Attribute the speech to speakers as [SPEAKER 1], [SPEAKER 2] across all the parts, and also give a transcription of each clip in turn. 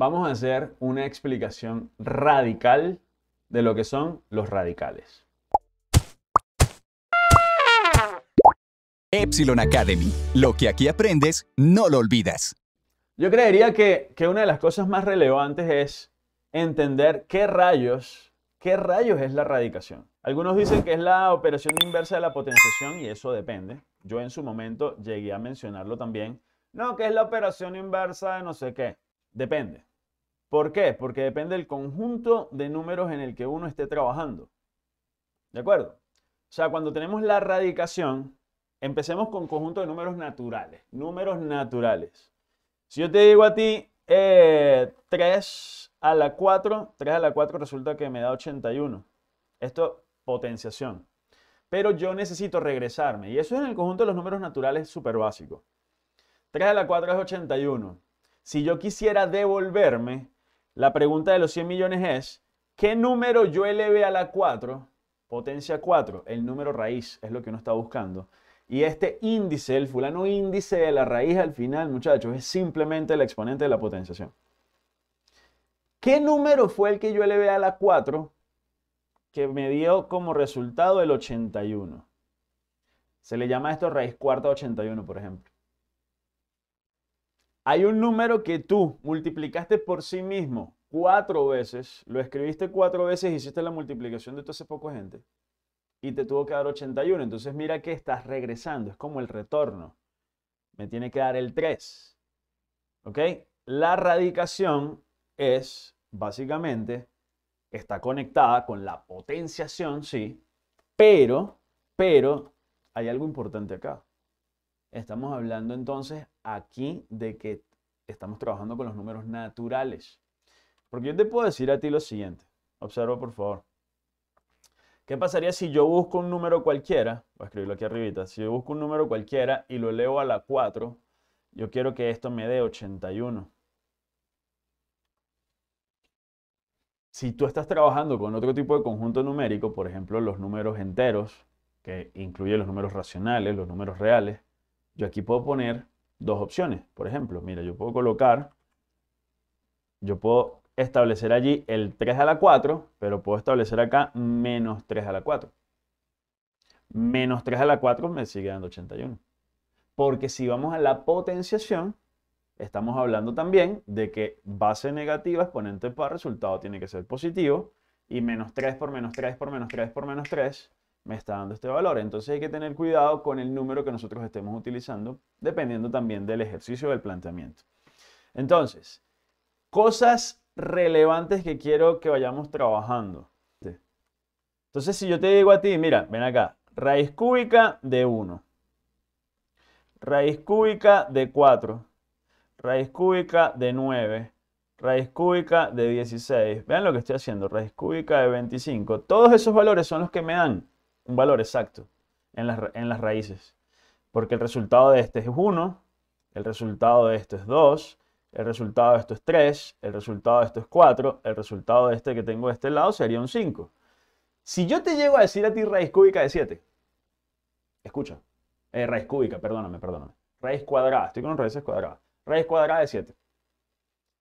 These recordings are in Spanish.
[SPEAKER 1] vamos a hacer una explicación radical de lo que son los radicales. Epsilon Academy. Lo que aquí aprendes, no lo olvidas. Yo creería que, una de las cosas más relevantes es entender qué rayos, qué rayos es la radicación. Algunos dicen que es la operación inversa de la potenciación y eso depende. Yo en su momento llegué a mencionarlo también. No, que es la operación inversa de no sé qué. Depende. ¿Por qué? Porque depende del conjunto de números en el que uno esté trabajando. ¿De acuerdo? O sea, cuando tenemos la radicación, empecemos con conjunto de números naturales. Números naturales. Si yo te digo a ti 3 eh, a la 4, 3 a la 4 resulta que me da 81. Esto potenciación. Pero yo necesito regresarme. Y eso es en el conjunto de los números naturales súper básico. 3 a la 4 es 81. Si yo quisiera devolverme, la pregunta de los 100 millones es, ¿qué número yo eleve a la 4? Potencia 4, el número raíz es lo que uno está buscando. Y este índice, el fulano índice de la raíz al final, muchachos, es simplemente el exponente de la potenciación. ¿Qué número fue el que yo elevé a la 4 que me dio como resultado el 81? Se le llama esto raíz cuarta 81, por ejemplo hay un número que tú multiplicaste por sí mismo cuatro veces, lo escribiste cuatro veces, hiciste la multiplicación de todo ese poco gente y te tuvo que dar 81. Entonces mira que estás regresando, es como el retorno. Me tiene que dar el 3. ¿Ok? La radicación es básicamente, está conectada con la potenciación, sí, pero, pero hay algo importante acá. Estamos hablando entonces aquí de que estamos trabajando con los números naturales. Porque yo te puedo decir a ti lo siguiente. Observa, por favor. ¿Qué pasaría si yo busco un número cualquiera? Voy a escribirlo aquí arribita. Si yo busco un número cualquiera y lo leo a la 4, yo quiero que esto me dé 81. Si tú estás trabajando con otro tipo de conjunto numérico, por ejemplo, los números enteros, que incluye los números racionales, los números reales, yo aquí puedo poner dos opciones. Por ejemplo, mira, yo puedo colocar, yo puedo establecer allí el 3 a la 4, pero puedo establecer acá menos 3 a la 4. Menos 3 a la 4 me sigue dando 81. Porque si vamos a la potenciación, estamos hablando también de que base negativa, exponente para resultado tiene que ser positivo. Y menos 3 por menos 3 por menos 3 por menos 3 me está dando este valor. Entonces hay que tener cuidado con el número que nosotros estemos utilizando, dependiendo también del ejercicio del planteamiento. Entonces, cosas relevantes que quiero que vayamos trabajando. Entonces, si yo te digo a ti, mira, ven acá, raíz cúbica de 1, raíz cúbica de 4, raíz cúbica de 9, raíz cúbica de 16. Vean lo que estoy haciendo, raíz cúbica de 25. Todos esos valores son los que me dan un valor exacto en las, raíces. Porque el resultado de este es 1, el resultado de esto es 2, el resultado de esto es 3, el resultado de esto es 4, el resultado de este que tengo de este lado sería un 5. Si yo te llego a decir a ti raíz cúbica de 7, escucha, eh, raíz cúbica, perdóname, perdóname, raíz cuadrada, estoy con raíces cuadradas, raíz cuadrada de 7.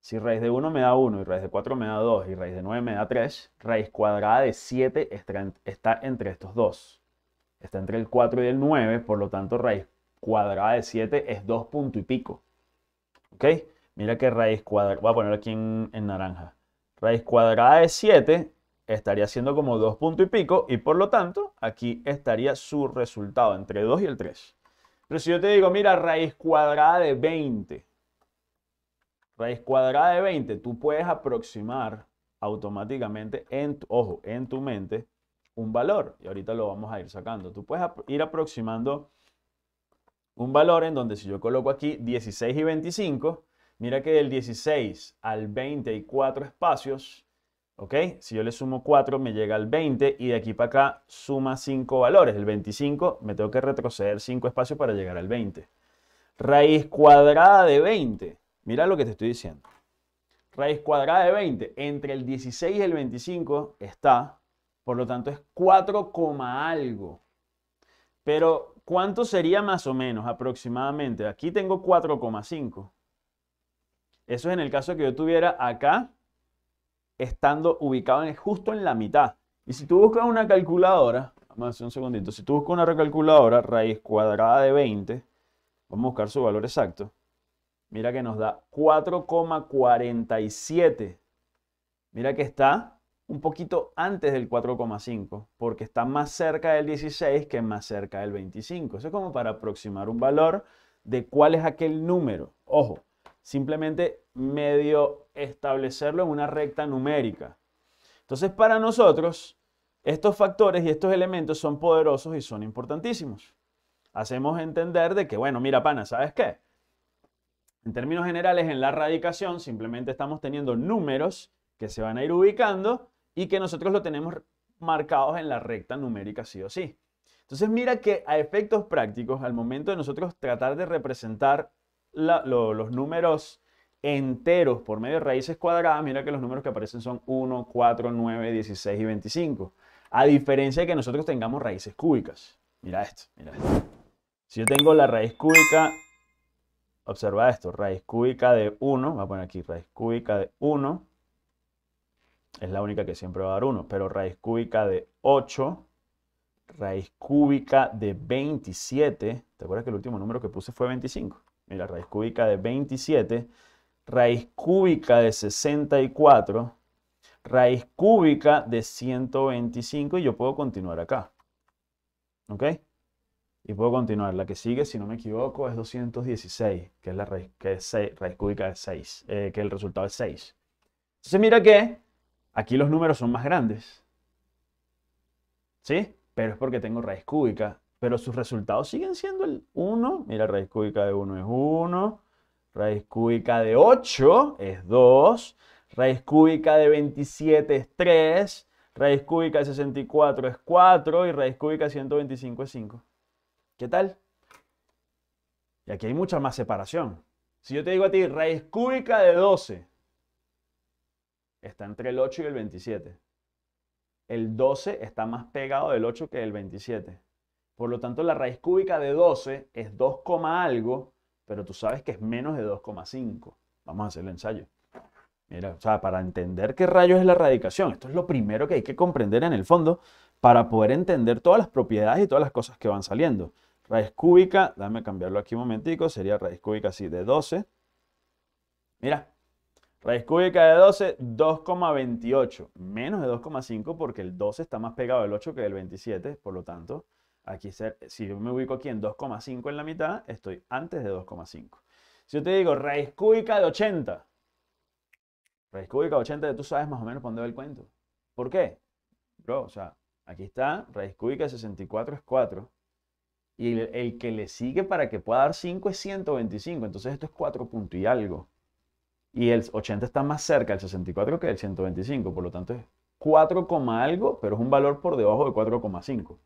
[SPEAKER 1] Si raíz de 1 me da 1 y raíz de 4 me da 2 y raíz de 9 me da 3, raíz cuadrada de 7 está entre estos dos. Está entre el 4 y el 9, por lo tanto raíz cuadrada de 7 es 2 punto y pico. ¿Ok? Mira que raíz cuadrada, voy a poner aquí en, en naranja. Raíz cuadrada de 7 estaría siendo como 2 punto y pico y por lo tanto aquí estaría su resultado entre 2 y el 3. Pero si yo te digo, mira, raíz cuadrada de 20, raíz cuadrada de 20, tú puedes aproximar automáticamente, en tu, ojo, en tu mente, un valor. Y ahorita lo vamos a ir sacando. Tú puedes ir aproximando un valor en donde si yo coloco aquí 16 y 25, mira que del 16 al 20 hay espacios, ¿ok? Si yo le sumo 4 me llega al 20 y de aquí para acá suma 5 valores. El 25 me tengo que retroceder 5 espacios para llegar al 20. Raíz cuadrada de 20. Mira lo que te estoy diciendo. Raíz cuadrada de 20 entre el 16 y el 25 está, por lo tanto es 4, algo. Pero, ¿cuánto sería más o menos aproximadamente? Aquí tengo 4,5. Eso es en el caso que yo tuviera acá, estando ubicado justo en la mitad. Y si tú buscas una calculadora, vamos a hacer un segundito, si tú buscas una recalculadora, raíz cuadrada de 20, vamos a buscar su valor exacto. Mira que nos da 4,47. Mira que está un poquito antes del 4,5, porque está más cerca del 16 que más cerca del 25. Eso es como para aproximar un valor de cuál es aquel número. Ojo, simplemente medio establecerlo en una recta numérica. Entonces, para nosotros, estos factores y estos elementos son poderosos y son importantísimos. Hacemos entender de que, bueno, mira, pana, ¿sabes qué? En términos generales, en la radicación simplemente estamos teniendo números que se van a ir ubicando y que nosotros lo tenemos marcados en la recta numérica sí o sí. Entonces mira que a efectos prácticos, al momento de nosotros tratar de representar los números enteros por medio de raíces cuadradas, mira que los números que aparecen son 1, 4, 9, 16 y 25. A diferencia de que nosotros tengamos raíces cúbicas. Mira esto, mira esto. Si yo tengo la raíz cúbica observa esto, raíz cúbica de 1, voy a poner aquí raíz cúbica de 1, es la única que siempre va a dar 1, pero raíz cúbica de 8, raíz cúbica de 27, ¿te acuerdas que el último número que puse fue 25? Mira, raíz cúbica de 27, raíz cúbica de 64, raíz cúbica de 125 y yo puedo continuar acá. ¿Ok? Y puedo continuar. La que sigue, si no me equivoco, es 216, que es la raíz, que raíz cúbica de 6, eh, que el resultado es 6. Entonces mira que aquí los números son más grandes. ¿Sí? Pero es porque tengo raíz cúbica. Pero sus resultados siguen siendo el 1. Mira, raíz cúbica de 1 es 1. Raíz cúbica de 8 es 2. Raíz cúbica de 27 es 3. Raíz cúbica de 64 es 4. Y raíz cúbica de 125 es 5. ¿Qué tal? Y aquí hay mucha más separación. Si yo te digo a ti raíz cúbica de 12, está entre el 8 y el 27. El 12 está más pegado del 8 que del 27. Por lo tanto, la raíz cúbica de 12 es 2, algo, pero tú sabes que es menos de 2,5. Vamos a hacer el ensayo. Mira, o sea, para entender qué rayos es la radicación, esto es lo primero que hay que comprender en el fondo para poder entender todas las propiedades y todas las cosas que van saliendo. Raíz cúbica, déjame cambiarlo aquí un momentico, sería raíz cúbica así de 12. Mira, raíz cúbica de 12, 2,28, menos de 2,5 porque el 12 está más pegado al 8 que del 27, por lo tanto, aquí si yo me ubico aquí en 2,5 en la mitad, estoy antes de 2,5. Si yo te digo raíz cúbica de 80, raíz cúbica de 80, tú sabes más o menos por dónde va el cuento. ¿Por qué? Bro, o sea, aquí está, raíz cúbica de 64 es 4. Y el, que le sigue para que pueda dar 5 es 125. Entonces esto es 4 punto y algo. Y el 80 está más cerca del 64 que del 125. Por lo tanto es 4, algo, pero es un valor por debajo de 4,5.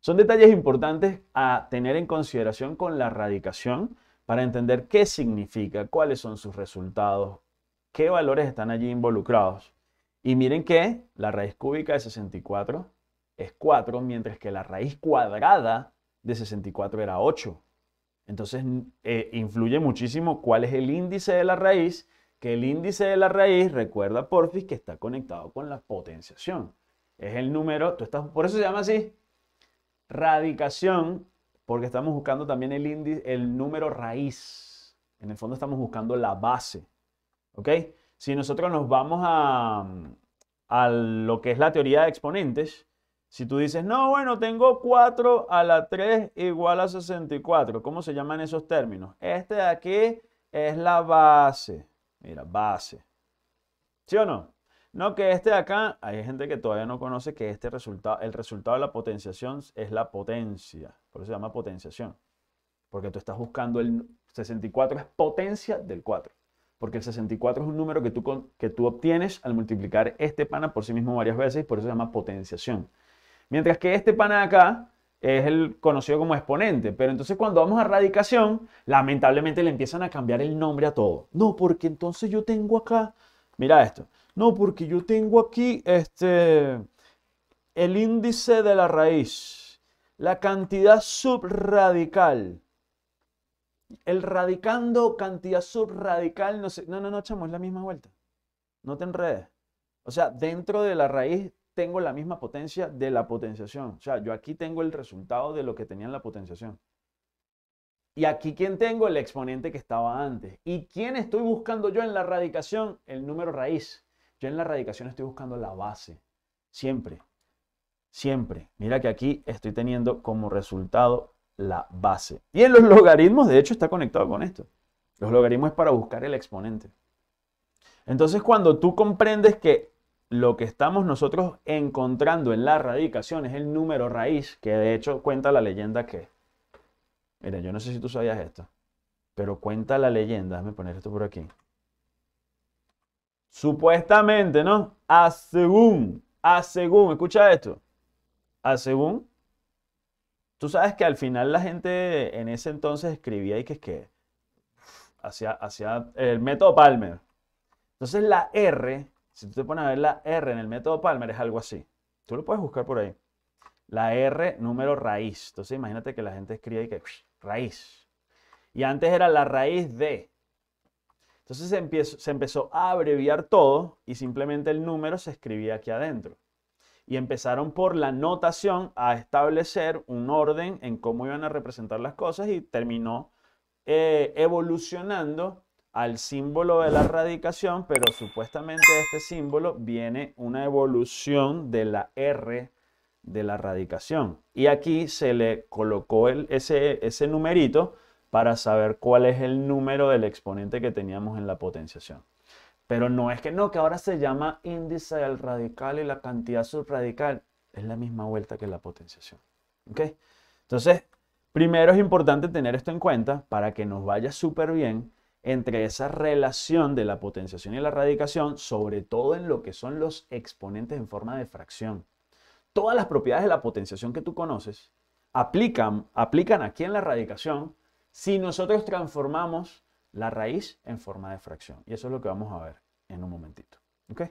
[SPEAKER 1] Son detalles importantes a tener en consideración con la radicación para entender qué significa, cuáles son sus resultados, qué valores están allí involucrados. Y miren que la raíz cúbica de 64 es 4, mientras que la raíz cuadrada de 64 era 8. Entonces eh, influye muchísimo cuál es el índice de la raíz, que el índice de la raíz, recuerda Porfis, que está conectado con la potenciación. Es el número, tú estás, por eso se llama así, radicación, porque estamos buscando también el, índice, el número raíz. En el fondo estamos buscando la base. ¿Ok? Si nosotros nos vamos a, mm, a lo que es la teoría de exponentes, si tú dices, no, bueno, tengo 4 a la 3 igual a 64, ¿cómo se llaman esos términos? Este de aquí es la base. Mira, base. ¿Sí o no? No, que este de acá, hay gente que todavía no conoce que este resultado, el resultado de la potenciación es la potencia. Por eso se llama potenciación. Porque tú estás buscando el 64 es potencia del 4. Porque el 64 es un número que tú, que tú obtienes al multiplicar este pana por sí mismo varias veces por eso se llama potenciación. Mientras que este pana acá es el conocido como exponente. Pero entonces cuando vamos a radicación, lamentablemente le empiezan a cambiar el nombre a todo. No, porque entonces yo tengo acá, mira esto, no, porque yo tengo aquí este, el índice de la raíz, la cantidad subradical. El radicando, cantidad subradical, no sé. No, no, no, chamo, es la misma vuelta. No te enredes. O sea, dentro de la raíz tengo la misma potencia de la potenciación. O sea, yo aquí tengo el resultado de lo que tenía en la potenciación. Y aquí quién tengo el exponente que estaba antes. ¿Y quién estoy buscando yo en la radicación? El número raíz. Yo en la radicación estoy buscando la base. Siempre. Siempre. Mira que aquí estoy teniendo como resultado la base. Y en los logaritmos, de hecho, está conectado con esto. Los logaritmos es para buscar el exponente. Entonces, cuando tú comprendes que lo que estamos nosotros encontrando en la radicación es el número raíz, que de hecho cuenta la leyenda que... Mira, yo no sé si tú sabías esto, pero cuenta la leyenda, déjame poner esto por aquí. Supuestamente, ¿no? A según, a según, escucha esto. A según, tú sabes que al final la gente en ese entonces escribía y que es que Hacía el método Palmer. Entonces la R si tú te pones a ver la R en el método Palmer, es algo así. Tú lo puedes buscar por ahí. La R, número raíz. Entonces imagínate que la gente escribe y que raíz. Y antes era la raíz de. Entonces se empezó, a abreviar todo y simplemente el número se escribía aquí adentro. Y empezaron por la notación a establecer un orden en cómo iban a representar las cosas y terminó eh, evolucionando al símbolo de la radicación, pero supuestamente este símbolo viene una evolución de la R de la radicación. Y aquí se le colocó ese, ese numerito para saber cuál es el número del exponente que teníamos en la potenciación. Pero no es que no, que ahora se llama índice del radical y la cantidad subradical. Es la misma vuelta que la potenciación. Entonces, primero es importante tener esto en cuenta para que nos vaya súper bien entre esa relación de la potenciación y la radicación, sobre todo en lo que son los exponentes en forma de fracción. Todas las propiedades de la potenciación que tú conoces aplican, aplican aquí en la radicación si nosotros transformamos la raíz en forma de fracción. Y eso es lo que vamos a ver en un momentito. ¿Okay?